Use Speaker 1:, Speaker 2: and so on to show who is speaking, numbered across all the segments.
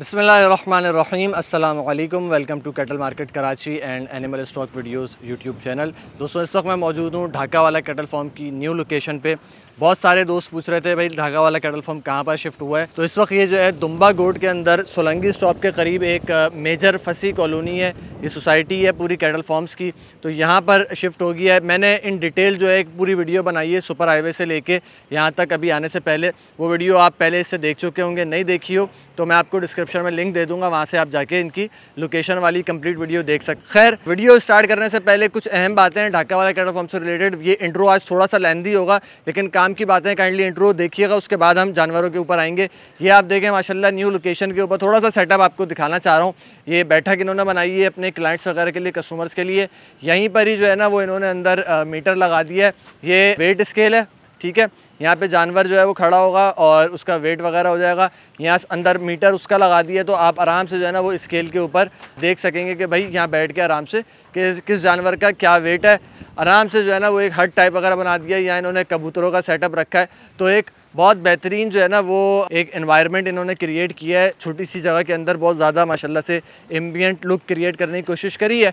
Speaker 1: बसमीम अल्लाम welcome to cattle market Karachi and animal stock videos YouTube channel दोस्तों इस वक्त मैं मौजूद हूँ ढाका वाला कैटल फॉर्म की न्यू लोकेशन पे बहुत सारे दोस्त पूछ रहे थे भाई ढाका वाला कैटल फॉर्म कहाँ पर शिफ्ट हुआ है तो इस वक्त ये जो है दुम्बा गोड के अंदर सोलंगी स्टॉप के करीब एक मेजर फसी कॉलोनी है ये सोसाइटी है पूरी कैटल फॉर्म्स की तो यहाँ पर शिफ्ट हो गया है मैंने इन डिटेल जो है एक पूरी वीडियो बनाई है सुपर हाईवे से लेके यहाँ तक अभी आने से पहले वो वीडियो आप पहले इससे देख चुके होंगे नहीं देखी हो तो मैं आपको डिस्क्रिप्शन में लिंक दे दूंगा वहाँ से आप जाके इनकी लोकेशन वाली कंप्लीट वीडियो देख सकते खैर वीडियो स्टार्ट करने से पहले कुछ अहम बातें हैं ढाका वाला कैटल फॉर्म से रिलेटेड ये इंट्रो आज थोड़ा सा लेंदी होगा लेकिन काम काम की बातें काइंडली इंटरव्यू देखिएगा उसके बाद हम जानवरों के ऊपर आएंगे ये आप देखें माशाला न्यू लोकेशन के ऊपर थोड़ा सा सेटअप आपको दिखाना चाह रहा हूँ ये बैठक इन्होंने बनाई है अपने क्लाइंट्स वगैरह के लिए कस्टमर्स के लिए यहीं पर ही जो है ना वो इन्होंने अंदर मीटर लगा दिया है ये वेट स्केल है ठीक है यहाँ पे जानवर जो है वो खड़ा होगा और उसका वेट वगैरह हो जाएगा यहाँ अंदर मीटर उसका लगा दिया तो आप आराम से जो है ना वो स्केल के ऊपर देख सकेंगे कि भाई यहाँ बैठ के आराम से कि किस जानवर का क्या वेट है आराम से जो है ना वो एक हट टाइप वगैरह बना दिया या इन्होंने कबूतरों का सेटअप रखा है तो एक बहुत बेहतरीन जो है ना वो एक इन्वायरमेंट इन्होंने क्रिएट किया है छोटी सी जगह के अंदर बहुत ज़्यादा माशाल्लाह से एम्बियट लुक क्रिएट करने की कोशिश करी है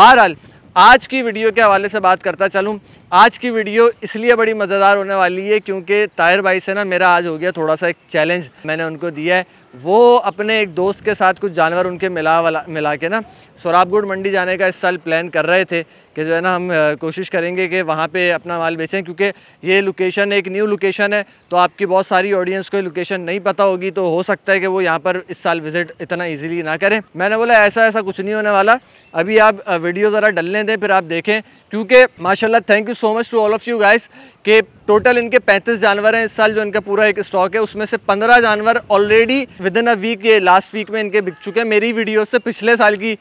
Speaker 1: बहरहाल आज की वीडियो के हवाले से बात करता चलूँ आज की वीडियो इसलिए बड़ी मज़ेदार होने वाली है क्योंकि ताहिर भाई से ना मेरा आज हो गया थोड़ा सा एक चैलेंज मैंने उनको दिया है वो अपने एक दोस्त के साथ कुछ जानवर उनके मिला वाला मिला के ना सोराबगुड़ मंडी जाने का इस साल प्लान कर रहे थे कि जो है ना हम कोशिश करेंगे कि वहाँ पे अपना माल बेचें क्योंकि ये लोकेशन एक न्यू लोकेशन है तो आपकी बहुत सारी ऑडियंस को लोकेशन नहीं पता होगी तो हो सकता है कि वो यहाँ पर इस साल विज़िट इतना ईजिली ना करें मैंने बोला ऐसा ऐसा कुछ नहीं होने वाला अभी आप वीडियो ज़रा डलने दें फिर आप देखें क्योंकि माशा thank you so much to all of you guys के टोटल इनके पैंतीस जानवर हैं इस साल जो इनका पूरा एक स्टॉक है उसमें से पंद्रह जानवर already within a week ये लास्ट वीक में इनके बिक चुके हैं मेरी वीडियो से पिछले साल की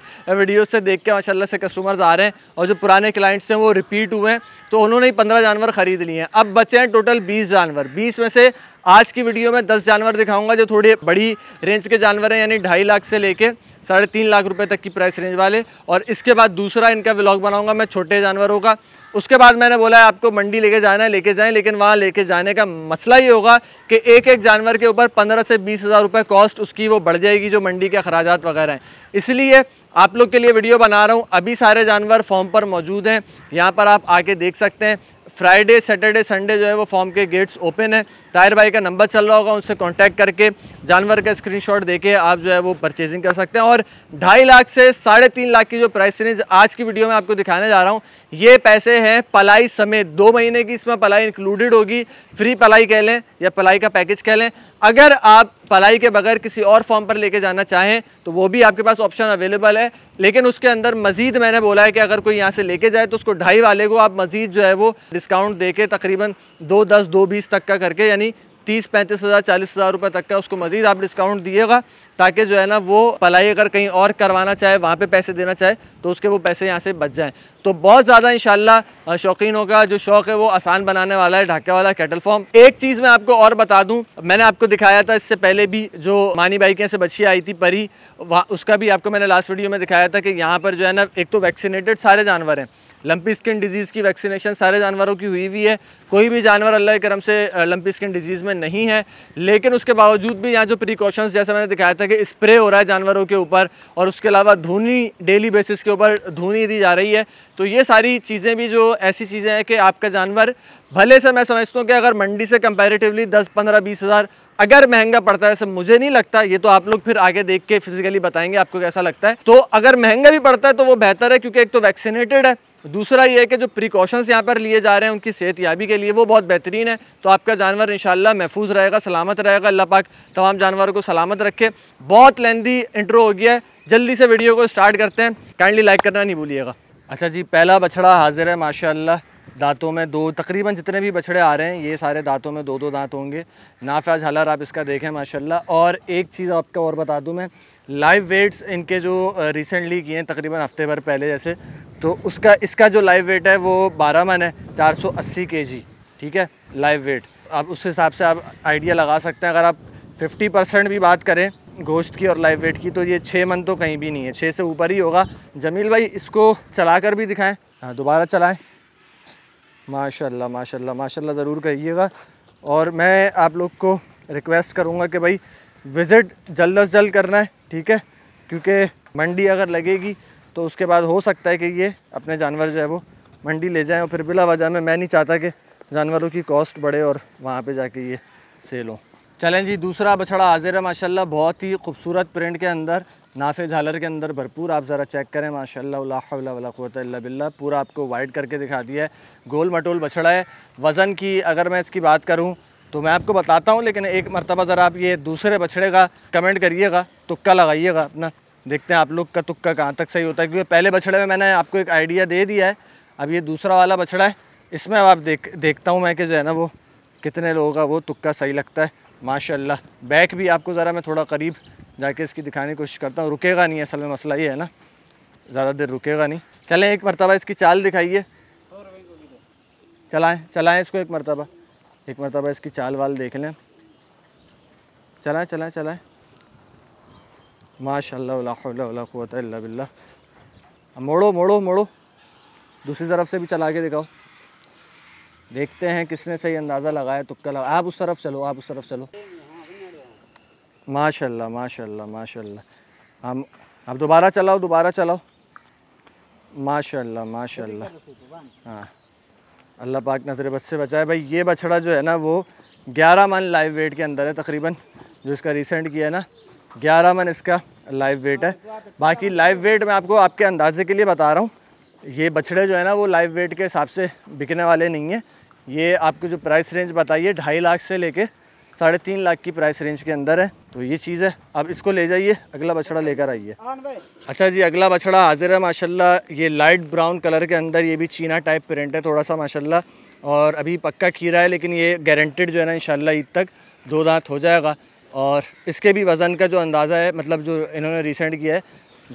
Speaker 1: वीडियो से देख के माशाला से कस्टमर्स आ रहे हैं और जो पुराने क्लाइंट्स हैं वो रिपीट हुए हैं तो उन्होंने ही पंद्रह जानवर ख़रीद लिए हैं अब बचे हैं टोटल बीस जानवर बीस में से आज की वीडियो में दस जानवर दिखाऊंगा जो थोड़ी बड़ी रेंज के जानवर हैं यानी ढाई लाख से लेके साढ़े तीन लाख रुपए तक की प्राइस रेंज वाले और इसके बाद दूसरा इनका व्लॉग बनाऊंगा मैं छोटे जानवरों का उसके बाद मैंने बोला है आपको मंडी लेके जाना है लेके जाएं लेकिन वहाँ लेके जाने का मसला ये होगा कि एक एक जानवर के ऊपर पंद्रह से बीस हज़ार रुपये कॉस्ट उसकी वो बढ़ जाएगी जो मंडी के अखराज वगैरह हैं इसलिए आप लोग के लिए वीडियो बना रहा हूँ अभी सारे जानवर फॉर्म पर मौजूद हैं यहाँ पर आप आके देख सकते हैं फ्राइडे सैटरडे संडे जो है वो फॉर्म के गेट्स ओपन है ताहिर भाई का नंबर चल रहा होगा उनसे कॉन्टैक्ट करके जानवर का स्क्रीनशॉट देके आप जो है वो परचेजिंग कर सकते हैं और ढाई लाख से साढ़े तीन लाख की जो प्राइस रेंज आज की वीडियो में आपको दिखाने जा रहा हूँ ये पैसे हैं पलाई समेत दो महीने की इसमें पलाई इंक्लूडेड होगी फ्री पलाई कह लें या पलाई का पैकेज कह लें अगर आप पलाई के बगैर किसी और फॉर्म पर लेके जाना चाहें तो वो भी आपके पास ऑप्शन अवेलेबल है लेकिन उसके अंदर मजीद मैंने बोला है कि अगर कोई यहाँ से लेके जाए तो उसको ढाई वाले को आप मजीद जो है वो डिस्काउंट दे के तकरीबन दो दस दो बीस तक का करके यानी तीस पैंतीस हज़ार चालीस हज़ार रुपये तक का उसको मज़ीद आप डिस्काउंट दिएगा ताकि जो है ना वो पलाई अगर कहीं और करवाना चाहे वहाँ पे पैसे देना चाहे तो उसके वो पैसे यहाँ से बच जाएँ तो बहुत ज़्यादा इन शौकीनों का जो शौक़ है वो आसान बनाने वाला है ढाके वाला कैटल फॉर्म एक चीज़ मैं आपको और बता दूँ मैंने आपको दिखाया था इससे पहले भी जो मानी बाई के यहाँ से बच्ची आई थी परी उसका भी आपको मैंने लास्ट वीडियो में दिखाया था कि यहाँ पर जो है ना एक तो वैक्सीनेटेड सारे जानवर हैं लंपी स्किन डिजीज़ की वैक्सीनेशन सारे जानवरों की हुई हुई है कोई भी जानवर अल्लाह के करम से लंपी स्किन डिजीज़ में नहीं है लेकिन उसके बावजूद भी यहाँ जो प्रिकॉशंस जैसे मैंने दिखाया था कि स्प्रे हो रहा है जानवरों के ऊपर और उसके अलावा धुनी डेली बेसिस के ऊपर धुनी दी जा रही है तो ये सारी चीज़ें भी जो ऐसी चीज़ें हैं कि आपका जानवर भले से मैं समझता हूँ कि अगर मंडी से कंपेरेटिवली दस पंद्रह बीस हज़ार अगर महंगा पड़ता है सब मुझे नहीं लगता ये तो आप लोग फिर आगे देख के फिजिकली बताएंगे आपको कैसा लगता है तो अगर महंगा भी पड़ता है तो वो बेहतर है क्योंकि एक तो वैक्सीनेटेड है दूसरा ये है कि जो प्रिकॉशंस यहाँ पर लिए जा रहे हैं उनकी सेहत याबी के लिए वो बहुत बेहतरीन है तो आपका जानवर इन महफूज रहेगा सलामत रहेगा अल्लाह पाक तमाम जानवरों को सलामत रखे बहुत लेंदी इंट्रो हो गया है जल्दी से वीडियो को स्टार्ट करते हैं काइंडली लाइक करना नहीं भूलिएगा अच्छा जी पहला बछड़ा हाजिर है माशाल्लाह दांतों में दो तकरीबन जितने भी बछड़े आ रहे हैं ये सारे दांतों में दो दो दांत होंगे नाफाज हलर आप इसका देखें माशाल्लाह और एक चीज़ आपका और बता दूं मैं लाइव वेट्स इनके जो रिसेंटली किए हैं तकरीबन हफ्ते भर पहले जैसे तो उसका इसका जो लाइव वेट है वो बारह मन है चार सौ अस्सी के जी ठीक है लाइव वेट आप उस हिसाब से आप आइडिया लगा सकते हैं अगर आप फिफ्टी परसेंट भी बात करें गोश्त की और लाइव वेट की तो ये छः मन तो कहीं भी नहीं है छः से ऊपर ही होगा जमील भाई इसको चला कर भी दिखाएँ हाँ दोबारा चलाएँ माशाल्लाह माशाल्लाह माशाल्लाह ज़रूर कहिएगा और मैं आप लोग को रिक्वेस्ट करूँगा कि भाई विज़िट जल्द अज जल्द करना है ठीक है क्योंकि मंडी अगर लगेगी तो उसके बाद हो सकता है कि ये अपने जानवर जो है वो मंडी ले जाएं और फिर बिला वजह में मैं नहीं चाहता कि जानवरों की कॉस्ट बढ़े और वहाँ पे जाके ये सेल हो चलें जी दूसरा बछड़ा हाजिर है माशाल्लाह बहुत ही खूबसूरत प्रिंट के अंदर नाफे झालर के अंदर भरपूर आप ज़रा चेक करें माशा बिल्ला पूरा आपको वाइट करके दिखा दिया है गोल मटोल बछड़ा है वज़न की अगर मैं इसकी बात करूँ तो मैं आपको बताता हूँ लेकिन एक मरतबा ज़रा आप ये दूसरे बछड़े का कमेंट करिएगा तुक्का लगाइएगा अपना देखते हैं आप लोग का तुक्का कहाँ तक सही होता है क्योंकि पहले बछड़े में मैंने आपको एक आइडिया दे दिया है अब ये दूसरा वाला बछड़ा है इसमें अब आप देख देखता हूँ मैं कि जो है ना वो कितने लोगों का वो तुक्का सही लगता है माशाल्लाह बैक भी आपको ज़रा मैं थोड़ा करीब जाके इसकी दिखाने की कोशिश करता हूँ रुकेगा नहीं असल में मसला ये है ना ज़्यादा देर रुकेगा नहीं चलें एक मरतबा इसकी चाल दिखाइए चलाएँ चलाएँ इसको एक मरतबा एक मरतबा इसकी चाल वाल देख लें चलाएँ चलाएँ चलाएँ माशा बिल्ला मोड़ो मोड़ो मोड़ो दूसरी तरफ से भी चला के दिखाओ देखते हैं किसने सही अंदाज़ा लगाया तुक्का लगा आप उस तरफ चलो आप उस तरफ चलो माशा माशा माशा हम आप दोबारा चलाओ दोबारा चलाओ माशा माशा हाँ अल्लाह पाक नजर बस से बचाए भाई ये बछड़ा जो है ना वो ग्यारह मन लाइव वेट के अंदर है तकरीबन जो इसका रिसेंट किया है ना ग्यारह मन इसका लाइव वेट है बाकी लाइव वेट मैं आपको आपके अंदाजे के लिए बता रहा हूँ ये बछड़े जो है ना वो लाइव वेट के हिसाब से बिकने वाले नहीं हैं ये आपको जो प्राइस रेंज बताइए ढाई लाख से लेके साढ़े तीन लाख की प्राइस रेंज के अंदर है तो ये चीज़ है अब इसको ले जाइए अगला बछड़ा लेकर आइए अच्छा जी अगला बछड़ा हाजिर है माशाल्लाह ये लाइट ब्राउन कलर के अंदर ये भी चीना टाइप प्रिंट है थोड़ा सा माशाल्लाह और अभी पक्का खीरा है लेकिन ये गारंटेड जो है ना इंशाल्लाह ईद तक दो दांत हो जाएगा और इसके भी वज़न का जो अंदाज़ा है मतलब जो इन्होंने रिसेंट किया है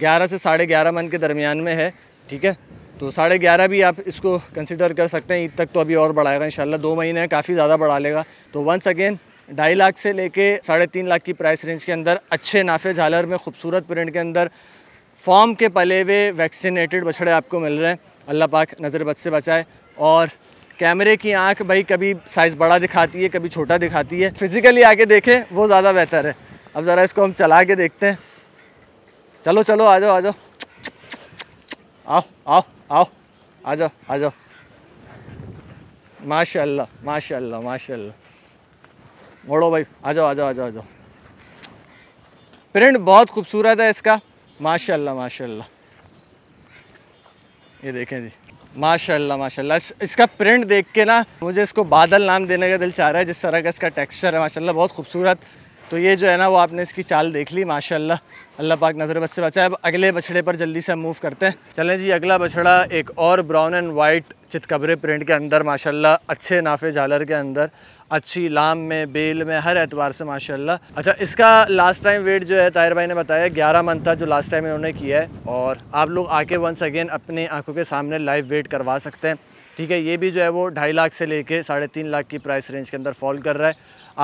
Speaker 1: ग्यारह से साढ़े ग्यारह मन के दरमियान में है ठीक है तो साढ़े ग्यारह भी आप इसको कंसिडर कर सकते हैं ईद तक तो अभी और बढ़ाएगा शाला दो महीने काफ़ी ज़्यादा बढ़ा लेगा तो वंस अगेन ढाई लाख से लेके साढ़े तीन लाख की प्राइस रेंज के अंदर अच्छे नाफे झालर में खूबसूरत प्रिंट के अंदर फॉर्म के पले हुए वैक्सीनेटेड बछड़े आपको मिल रहे हैं अल्लाह पाक नज़र बद से बचाए और कैमरे की आंख भाई कभी साइज़ बड़ा दिखाती है कभी छोटा दिखाती है फिज़िकली आके देखें वो ज़्यादा बेहतर है अब ज़रा इसको हम चला के देखते हैं चलो चलो आ जाओ आ जाओ आओ आओ आओ आ जाओ आ जाओ माशा माशा माशा मोड़ो भाई आ जाओ आ जाओ आ जाओ आ जाओ प्रिंट बहुत खूबसूरत है इसका माशाल्लाह माशाल्लाह ये देखें जी माशाल्लाह माशाल्लाह इसका प्रिंट देख के ना मुझे इसको बादल नाम देने का दिल चाह रहा है जिस तरह का इसका टेक्सचर है माशाल्लाह बहुत खूबसूरत तो ये जो है ना वो आपने इसकी चाल देख ली माशाल्लाह अल्लाह पाक नज़र बच से बचाए अब अगले बछड़े पर जल्दी से हम मूव करते हैं चलें जी अगला बछड़ा एक और ब्राउन एंड वाइट चितकबरे प्रिंट के अंदर माशाल्लाह अच्छे नाफे झालर के अंदर अच्छी लाम में बेल में हर एतवार से माशाल्लाह अच्छा इसका लास्ट टाइम वेट जो है ताहिर भाई ने बताया 11 मंथ था जो लास्ट टाइम इन्होंने किया है और आप लोग आके वंस अगेन अपनी आंखों के सामने लाइव वेट करवा सकते हैं ठीक है ये भी जो है वो ढाई लाख से लेके साढ़े तीन लाख की प्राइस रेंज के अंदर फॉल कर रहा है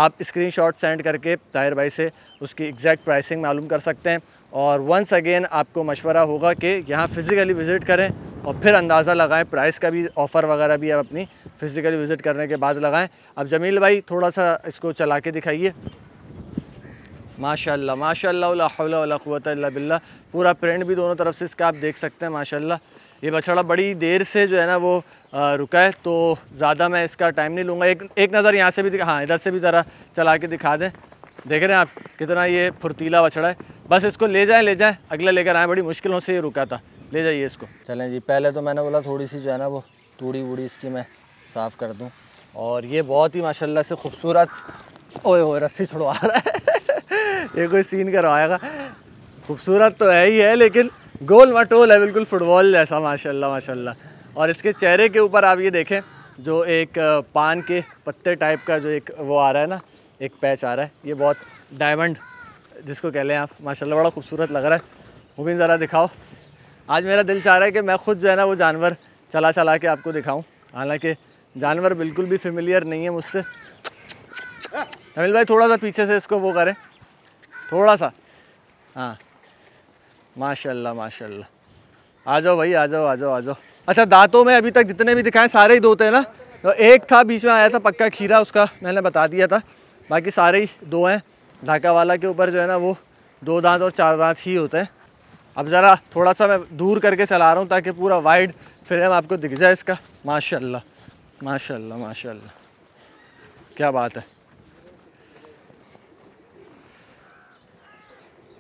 Speaker 1: आप स्क्रीनशॉट सेंड करके ताहिर भाई से उसकी एग्जैक्ट प्राइसिंग मालूम कर सकते हैं और वंस अगेन आपको मशवरा होगा कि यहाँ फ़िज़िकली विज़िट करें और फिर अंदाज़ा लगाएं प्राइस का भी ऑफ़र वगैरह भी आप अपनी फ़िज़िकली विज़िट करने के बाद लगाएं अब जमील भाई थोड़ा सा इसको चला के दिखाइए माशाल्लाह माशाल्लाह बिल्ला पूरा प्रिंट भी दोनों तरफ से इसका आप देख सकते हैं माशाल्लाह ये बछड़ा बड़ी देर से जो है ना वो रुका है तो ज़्यादा मैं इसका टाइम नहीं लूँगा एक एक नज़र यहाँ से भी हाँ इधर से भी ज़रा चला के दिखा दें देख रहे हैं आप कितना ये फुर्तीला बछड़ा है बस इसको ले जाएं ले जाएं अगला लेकर आए बड़ी मुश्किलों से ये रुका था ले जाइए इसको चलें जी पहले तो मैंने बोला थोड़ी सी जो है ना वो तूड़ी वूड़ी इसकी मैं साफ़ कर दूँ और ये बहुत ही माशाल्लाह से खूबसूरत ओए ओए रस्सी छुड़वा रहा है ये कोई सीन करवाएगा खूबसूरत तो है ही है लेकिन गोल मटोल है बिल्कुल फुटबॉल जैसा माशाल्लाह माशाल्लाह और इसके चेहरे के ऊपर आप ये देखें जो एक पान के पत्ते टाइप का जो एक वो आ रहा है ना एक पैच आ रहा है ये बहुत डायमंड जिसको कह लें आप माशाल्लाह बड़ा खूबसूरत लग रहा है मुबिन ज़रा दिखाओ आज मेरा दिल चाह रहा है कि मैं खुद जो है ना वो जानवर चला चला के आपको दिखाऊं हालांकि जानवर बिल्कुल भी फेमिलियर नहीं है मुझसे तमिल भाई थोड़ा सा पीछे से इसको वो करें थोड़ा सा हाँ माशा माशा आ जाओ भाई आ जाओ आ जाओ आ जाओ अच्छा दांतों में अभी तक जितने भी दिखाएं सारे ही दो थे ना तो एक था बीच में आया था पक्का खीरा उसका मैंने बता दिया था बाकी सारे ही दो हैं ढाका वाला के ऊपर जो है ना वो दो दांत और चार दांत ही होते हैं अब ज़रा थोड़ा सा मैं दूर करके चला रहा हूँ ताकि पूरा वाइड फ्रेम आपको दिख जाए इसका माशाल्लाह माशाल्लाह माशाल्लाह क्या बात है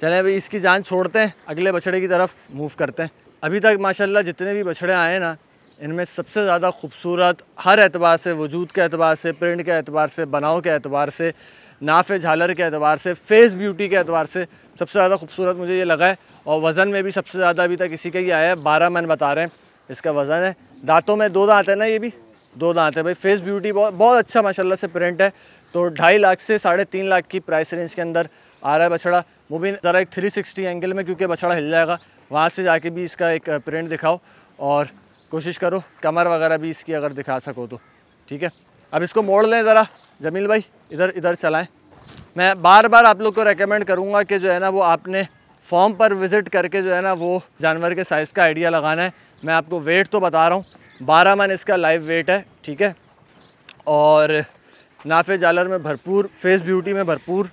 Speaker 1: चले अभी इसकी जान छोड़ते हैं अगले बछड़े की तरफ मूव करते हैं अभी तक माशाल्लाह जितने भी बछड़े आए ना इनमें सबसे ज़्यादा खूबसूरत हर एतबार से वजूद के अतबार से प्रिंट के अतबार से बनाव के एतबार से नाफ झालर के अतबार से फेस ब्यूटी के एतबार से सबसे ज़्यादा खूबसूरत मुझे ये लगा है और वज़न में भी सबसे ज़्यादा अभी तक इसी का ही आया है बारह मन बता रहे हैं इसका वज़न है दांतों में दो दांत है ना ये भी दो दांत है भाई फेस ब्यूटी बहुत बहुत अच्छा माशाल्लाह से प्रिंट है तो ढाई लाख से साढ़े तीन लाख की प्राइस रेंज के अंदर आ रहा है बछड़ा वो भी ज़रा एक थ्री सिक्सटी एंगल में क्योंकि बछड़ा हिल जाएगा वहाँ से जाके भी इसका एक प्रिंट दिखाओ और कोशिश करो कमर वगैरह भी इसकी अगर दिखा सको तो ठीक है अब इसको मोड़ लें ज़रा जमील भाई इधर इधर चलाएं मैं बार बार आप लोग को रेकमेंड करूँगा कि जो है ना वो आपने फॉर्म पर विज़िट करके जो है ना वो जानवर के साइज़ का आइडिया लगाना है मैं आपको वेट तो बता रहा हूँ बारह मन इसका लाइव वेट है ठीक है और नाफे जालर में भरपूर फेस ब्यूटी में भरपूर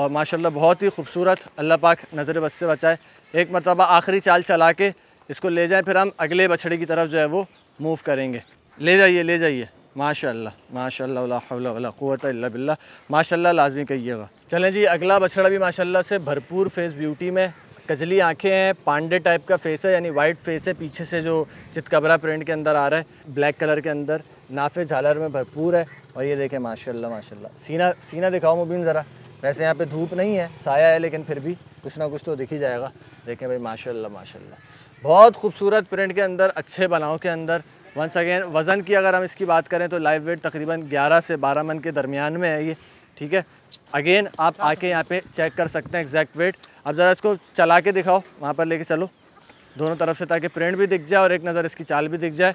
Speaker 1: और माशाल्लाह बहुत ही खूबसूरत अल्लाह पाक नज़र बस से बचाए एक मरतबा आखिरी चाल चला के इसको ले जाएं फिर हम अगले बछड़े की तरफ जो है वो मूव करेंगे ले जाइए ले जाइए माशा माशावत बिल्ला माशा लाजमी कहिएगा चलें जी अगला बछड़ा भी माशाल्लाह से भरपूर फेस ब्यूटी में कजली आंखें हैं पांडे टाइप का फेस है यानी वाइट फेस है पीछे से जो चितकबरा प्रिंट के अंदर आ रहा है ब्लैक कलर के अंदर नाफे झालर में भरपूर है और ये देखें माशाल्लाह माशाल्लाह सीना सीना दिखाओ मुबीन ज़रा वैसे यहाँ पे धूप नहीं है साया है लेकिन फिर भी कुछ ना कुछ तो दिख ही जाएगा देखें भाई माशा माशा बहुत खूबसूरत प्रिंट के अंदर अच्छे बनाव के अंदर वंस अगेन वज़न की अगर हम इसकी बात करें तो लाइव वेट तकरीबन 11 से 12 मन के दरमियान में है ये ठीक है अगेन आप आके यहाँ पे चेक कर सकते हैं एग्जैक्ट वेट अब ज़रा इसको चला के दिखाओ वहाँ पर लेके चलो दोनों तरफ से ताकि प्रिंट भी दिख जाए और एक नज़र इसकी चाल भी दिख जाए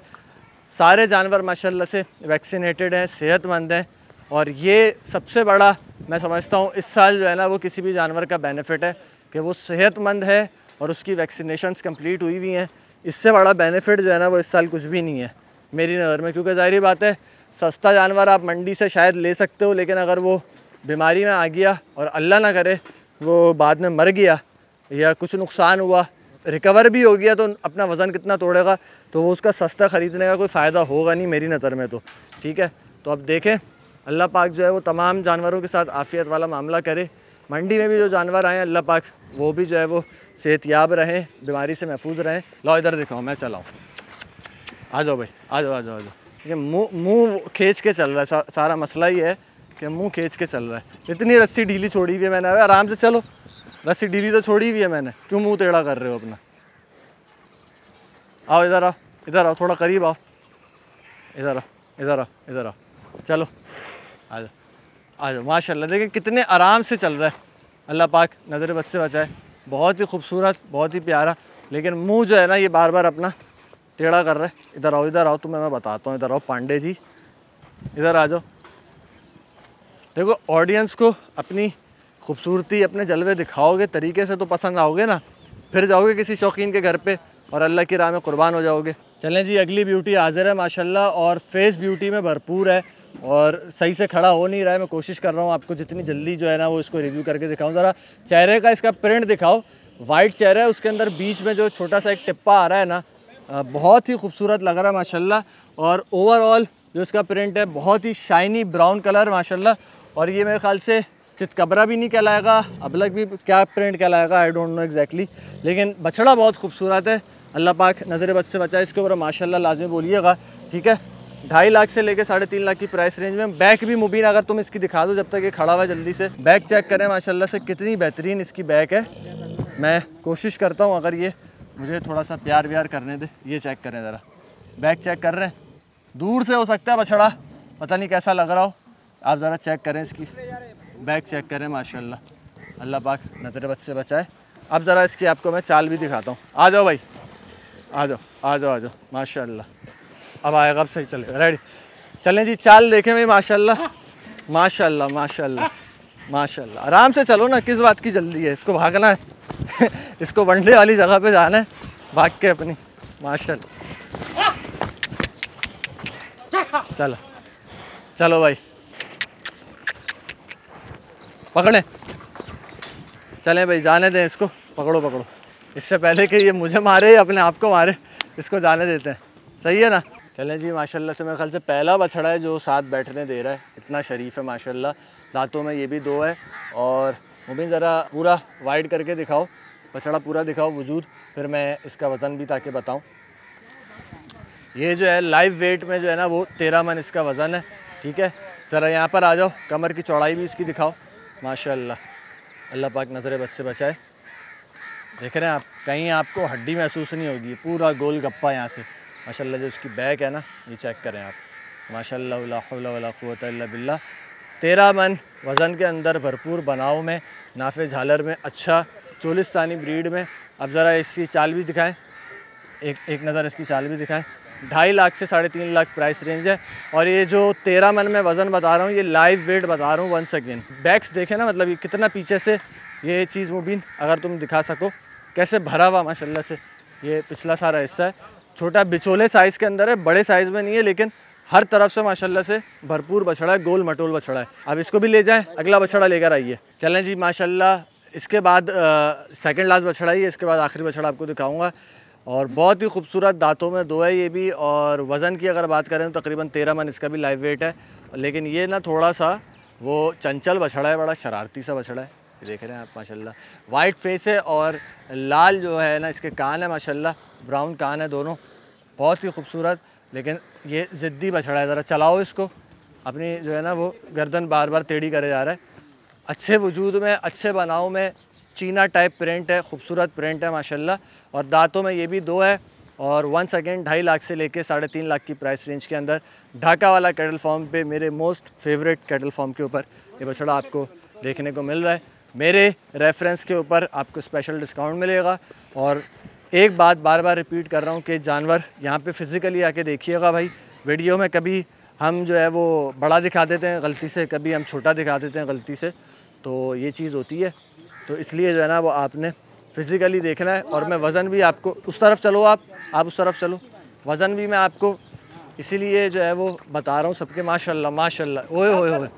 Speaker 1: सारे जानवर माशा से वैक्सीनेटेड हैं सेहतमंद हैं और ये सबसे बड़ा मैं समझता हूँ इस साल जो है ना वो किसी भी जानवर का बेनिफिट है कि वो सेहतमंद है और उसकी वैक्सीनेशन कंप्लीट हुई हुई हैं इससे बड़ा बेनिफिट जो है ना वो इस साल कुछ भी नहीं है मेरी नज़र में क्योंकि ज़ाहरी बात है सस्ता जानवर आप मंडी से शायद ले सकते हो लेकिन अगर वो बीमारी में आ गया और अल्लाह ना करे वो बाद में मर गया या कुछ नुकसान हुआ रिकवर भी हो गया तो अपना वज़न कितना तोड़ेगा तो वो उसका सस्ता ख़रीदने का कोई फ़ायदा होगा नहीं मेरी नज़र में तो ठीक है तो अब देखें अल्लाह पाक जो है वो तमाम जानवरों के साथ आफियत वाला मामला करे मंडी में भी जो जानवर आए अल्लाह पाक वो भी जो है वो सेहतियाब रहें बीमारी से महफूज रहें लो इधर दिखाओ मैं चलाऊँ आ जाओ भाई आ जाओ आ जाओ आ जाओ ये मुँह मुँह खींच के चल रहा है सा, सारा मसला ही है कि मुँह खींच के चल रहा है इतनी रस्सी ढीली छोड़ी हुई है मैंने आराम से चलो रस्सी ढीली तो छोड़ी हुई है मैंने क्यों मुँह टेढ़ा कर रहे हो अपना आओ इधर आओ इधर आओ थोड़ा करीब आओ इधर आओ इधर आओ इधर आओ चलो आ जाओ आ जाओ माशाल्लाह देखिए कितने आराम से चल रहा है अल्लाह पाक नज़र बद से बचाए बहुत ही खूबसूरत बहुत ही प्यारा लेकिन मुंह जो है ना ये बार बार अपना टेढ़ा कर रहा है इधर आओ इधर आओ तुम्हें तो मैं बताता हूँ इधर आओ पांडे जी इधर आ जाओ देखो ऑडियंस को अपनी खूबसूरती अपने जलवे दिखाओगे तरीके से तो पसंद आओगे ना फिर जाओगे किसी शौकीन के घर पे और अल्लाह की राह में कुर्बान हो जाओगे चलें जी अगली ब्यूटी हाजिर है माशाल्लाह और फेस ब्यूटी में भरपूर है और सही से खड़ा हो नहीं रहा है मैं कोशिश कर रहा हूँ आपको जितनी जल्दी जो है ना वो इसको रिव्यू करके दिखाऊँ ज़रा चेहरे का इसका प्रिंट दिखाओ वाइट चेहरा है उसके अंदर बीच में जो छोटा सा एक टिप्पा आ रहा है ना बहुत ही खूबसूरत लग रहा है माशाल्लाह और ओवरऑल जो इसका प्रिंट है बहुत ही शाइनी ब्राउन कलर माशाल्लाह और ये मेरे ख्याल से चितकबरा भी नहीं कहलाएगा अबलग भी क्या प्रिंट कहलाएगा आई डोंट नो एग्जैक्टली लेकिन बछड़ा बहुत खूबसूरत है अल्लाह पाक नज़र बद से बचाए इसके ऊपर माशाल्लाह लाजमी बोलिएगा ठीक है ढाई लाख से लेकर साढ़े तीन लाख की प्राइस रेंज में बैक भी मुबीन अगर तुम इसकी दिखा दो जब तक ये खड़ा हुआ जल्दी से बैक चेक करें माशाल्लाह से कितनी बेहतरीन इसकी बैक है मैं कोशिश करता हूँ अगर ये मुझे थोड़ा सा प्यार व्यार करने दे ये चेक करें ज़रा बैक चेक कर रहे हैं दूर से हो सकता है बछड़ा पता नहीं कैसा लग रहा हो आप ज़रा चेक करें इसकी बैक चेक करें माशा अल्लाह पाक नज़र बच से बचाए अब ज़रा इसकी आपको मैं चाल भी दिखाता हूँ आ जाओ भाई आ जाओ आ जाओ आ जाओ माशा अब आएगा अब सही चलेगा रेडी चलें जी चाल देखें भाई माशाल्लाह हाँ। माशाल्लाह माशाल्लाह माशाल्लाह आराम से चलो ना किस बात की जल्दी है इसको भागना है इसको वनडे वाली जगह पे जाना है भाग के अपनी माशाल्लाह चलो चलो भाई पकड़े चलें भाई जाने दें इसको पकड़ो पकड़ो इससे पहले कि ये मुझे मारे या अपने आप को मारे इसको जाने देते हैं सही है ना चलें जी माशाल्लाह से मेरे ख्याल से पहला बछड़ा है जो साथ बैठने दे रहा है इतना शरीफ है माशाल्लाह दांतों में ये भी दो है और मुबिन ज़रा पूरा वाइड करके दिखाओ बछड़ा पूरा दिखाओ वजूद फिर मैं इसका वज़न भी ताकि बताऊँ ये जो है लाइव वेट में जो है ना वो तेरह मन इसका वज़न है ठीक है ज़रा यहाँ पर आ जाओ कमर की चौड़ाई भी इसकी दिखाओ माशा अल्लाह पाक नज़र बस से बचाए देख रहे हैं आप कहीं आपको हड्डी महसूस नहीं होगी पूरा गोल गप्पा यहाँ से माशाल्लाह जो इसकी बैक है ना ये चेक करें आप माशाला बिल्ला तेरह मन वज़न के अंदर भरपूर बनाव में नाफे झालर में अच्छा चोलिस्तानी ब्रीड में अब ज़रा इसकी चाल भी दिखाएं एक एक नज़र इसकी चाल भी दिखाएं ढाई लाख से साढ़े तीन लाख प्राइस रेंज है और ये जो तेरह मन में वज़न बता रहा हूँ ये लाइव वेट बता रहा हूँ वन सेकेंड बैग्स देखें ना मतलब ये कितना पीछे से ये चीज़ मुबीन अगर तुम दिखा सको कैसे भरा हुआ माशाला से ये पिछला सारा हिस्सा है छोटा बिचोले साइज़ के अंदर है बड़े साइज़ में नहीं है लेकिन हर तरफ से माशाल्लाह से भरपूर बछड़ा है गोल मटोल बछड़ा है अब इसको भी ले जाएं अगला बछड़ा लेकर आइए चलें जी माशाल्लाह इसके बाद सेकंड लास्ट बछड़ा ही है इसके बाद आखिरी बछड़ा आपको दिखाऊंगा और बहुत ही खूबसूरत दांतों में दो है ये भी और वज़न की अगर बात करें तो तकरीबन तेरह मन इसका भी लाइव वेट है लेकिन ये ना थोड़ा सा वो चंचल बछड़ा है बड़ा शरारती सा बछड़ा है देख रहे हैं आप माशाल्लाह वाइट फेस है और लाल जो है ना इसके कान है माशाल्लाह ब्राउन कान है दोनों बहुत ही खूबसूरत लेकिन ये ज़िद्दी बछड़ा है ज़रा चलाओ इसको अपनी जो है ना वो गर्दन बार बार टेढ़ी करे जा रहा है अच्छे वजूद में अच्छे बनाव में चीना टाइप प्रिंट है खूबसूरत प्रिंट है माशाल्लाह और दांतों में ये भी दो है और वन सेकेंड ढाई लाख से लेके साढ़े तीन लाख की प्राइस रेंज के अंदर ढाका वाला कैटल फॉर्म पे मेरे मोस्ट फेवरेट कैटल फॉर्म के ऊपर ये बछड़ा आपको देखने को मिल रहा है मेरे रेफरेंस के ऊपर आपको स्पेशल डिस्काउंट मिलेगा और एक बात बार बार रिपीट कर रहा हूँ कि जानवर यहाँ पे फिज़िकली आके देखिएगा भाई वीडियो में कभी हम जो है वो बड़ा दिखा देते हैं गलती से कभी हम छोटा दिखा देते हैं गलती से तो ये चीज़ होती है तो इसलिए जो है ना वो आपने फ़िज़िकली देखना है और मैं वज़न भी आपको उस तरफ चलो आप आप उस तरफ चलो वज़न भी मैं आपको इसीलिए जो है वो बता रहा हूँ सबके माशाल्लाह माशाल्लाह ओए ओए ओए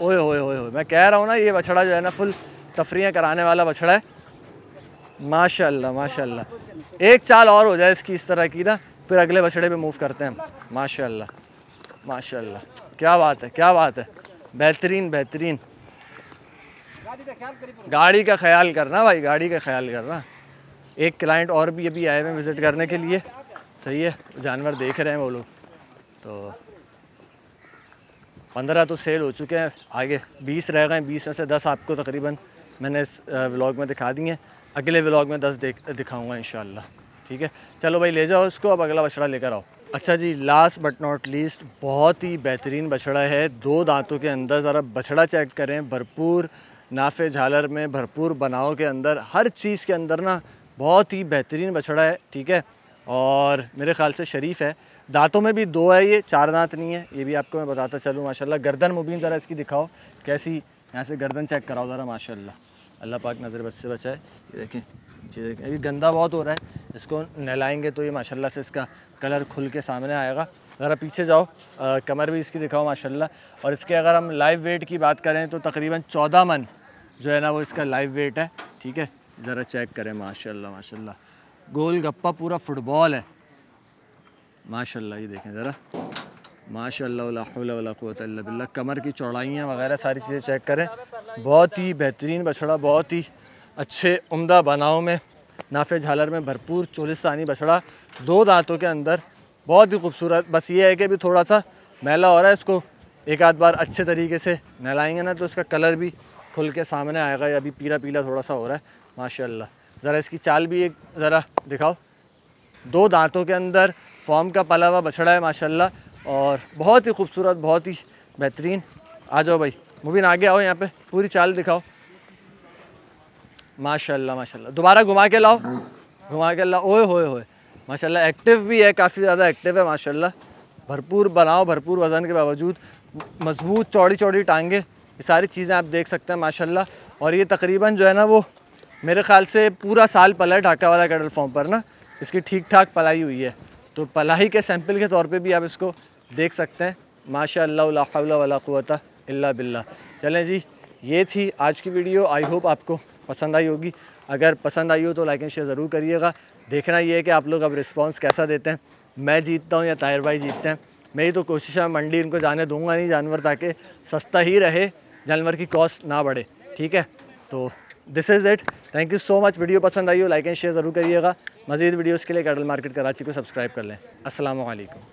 Speaker 1: ओए ओए ओए ओए मैं कह रहा हूँ ना ये बछड़ा जो है ना फुल तफरियाँ कराने वाला बछड़ा है माशाल्लाह माशाल्लाह एक चाल और हो जाए इसकी इस तरह की ना फिर अगले बछड़े पे मूव करते हैं माशाल्लाह माशाल्लाह क्या बात है क्या बात है बेहतरीन बेहतरीन गाड़ी का ख्याल करना भाई गाड़ी का ख्याल करना एक क्लाइंट और भी अभी आए हुए विज़िट करने के लिए सही है जानवर देख रहे हैं वो लोग तो पंद्रह तो सेल हो चुके हैं आगे बीस रह गए बीस में से दस आपको तकरीबन मैंने इस व्लॉग में दिखा दिए हैं अगले व्लॉग में दस देख दिखाऊँगा इन ठीक है चलो भाई ले जाओ उसको अब अगला बछड़ा लेकर आओ अच्छा जी लास्ट बट नॉट लीस्ट बहुत ही बेहतरीन बछड़ा है दो दांतों के अंदर ज़रा बछड़ा चेक करें भरपूर नाफे झालर में भरपूर बनाव के अंदर हर चीज़ के अंदर ना बहुत ही बेहतरीन बछड़ा है ठीक है और मेरे ख्याल से शरीफ है दांतों में भी दो है ये चार दांत नहीं है ये भी आपको मैं बताता चलूँ माशाला गर्दन मुबीन ज़रा इसकी दिखाओ कैसी यहाँ से गर्दन चेक कराओ ज़रा माशा अल्लाह पाक नज़र बस से बचाए ये देखें देखें अभी गंदा बहुत हो रहा है इसको नहलाएंगे तो ये माशाल्लाह से इसका कलर खुल के सामने आएगा अगर आप पीछे जाओ आ, कमर भी इसकी दिखाओ माशाल्लाह और इसके अगर हम लाइव वेट की बात करें तो तकरीबन चौदह मन जो है ना वो इसका लाइव वेट है ठीक है ज़रा चेक करें माशाल्लाह माशाल्लाह गोल गप्पा पूरा फुटबॉल है माशाल्लाह ये देखें ज़रा माशाल्लाह कमर की चौड़ाइयाँ वगैरह सारी चीज़ें चेक करें बहुत ही बेहतरीन बछड़ा बहुत ही अच्छे उम्दा बनाव में नाफे झालर में भरपूर चोलिस्तानी बछड़ा दो दांतों के अंदर बहुत ही खूबसूरत बस ये है कि अभी थोड़ा सा मैला हो रहा है इसको एक आध बार अच्छे तरीके से नहलाएंगे ना तो इसका कलर भी खुल के सामने आएगा अभी पीला पीला थोड़ा सा हो रहा है माशाल्लाह ज़रा इसकी चाल भी एक ज़रा दिखाओ दो दांतों के अंदर फॉर्म का पला हुआ बछड़ा है माशाल्लाह और बहुत ही खूबसूरत बहुत ही बेहतरीन आ जाओ भाई मुबीन आगे आओ यहाँ पे पूरी चाल दिखाओ माशाल्लाह माशाल्लाह दोबारा घुमा के लाओ घुमा के लाओ ओए होए होए माशाल्लाह एक्टिव भी है काफ़ी ज़्यादा एक्टिव है माशाल्लाह भरपूर बनाओ भरपूर वज़न के बावजूद मजबूत चौड़ी चौड़ी टांगे ये सारी चीज़ें आप देख सकते हैं माशाल्लाह और ये तकरीबन जो है ना वो मेरे ख्याल से पूरा साल पला है ढाका वाला कैटल फॉर्म पर ना इसकी ठीक ठाक पलाई हुई है तो पलाई के सैम्पल के तौर पर भी आप इसको देख सकते हैं माशा अल्लाह वाला इल्ला बिल्ला चलें जी ये थी आज की वीडियो आई होप आपको पसंद आई होगी अगर पसंद आई हो तो लाइक एंड शेयर ज़रूर करिएगा देखना ये है कि आप लोग अब रिस्पॉन्स कैसा देते हैं मैं जीतता हूँ या ताहिर भाई जीतते हैं मेरी तो कोशिश है मंडी इनको जाने दूंगा नहीं जानवर ताकि सस्ता ही रहे जानवर की कॉस्ट ना बढ़े ठीक है तो this is it thank you so much video पसंद आई हो लाइक एंड शेयर ज़रूर करिएगा मजीद वीडियोज़ के लिए कैटल मार्केट कराची को सब्सक्राइब कर लें असल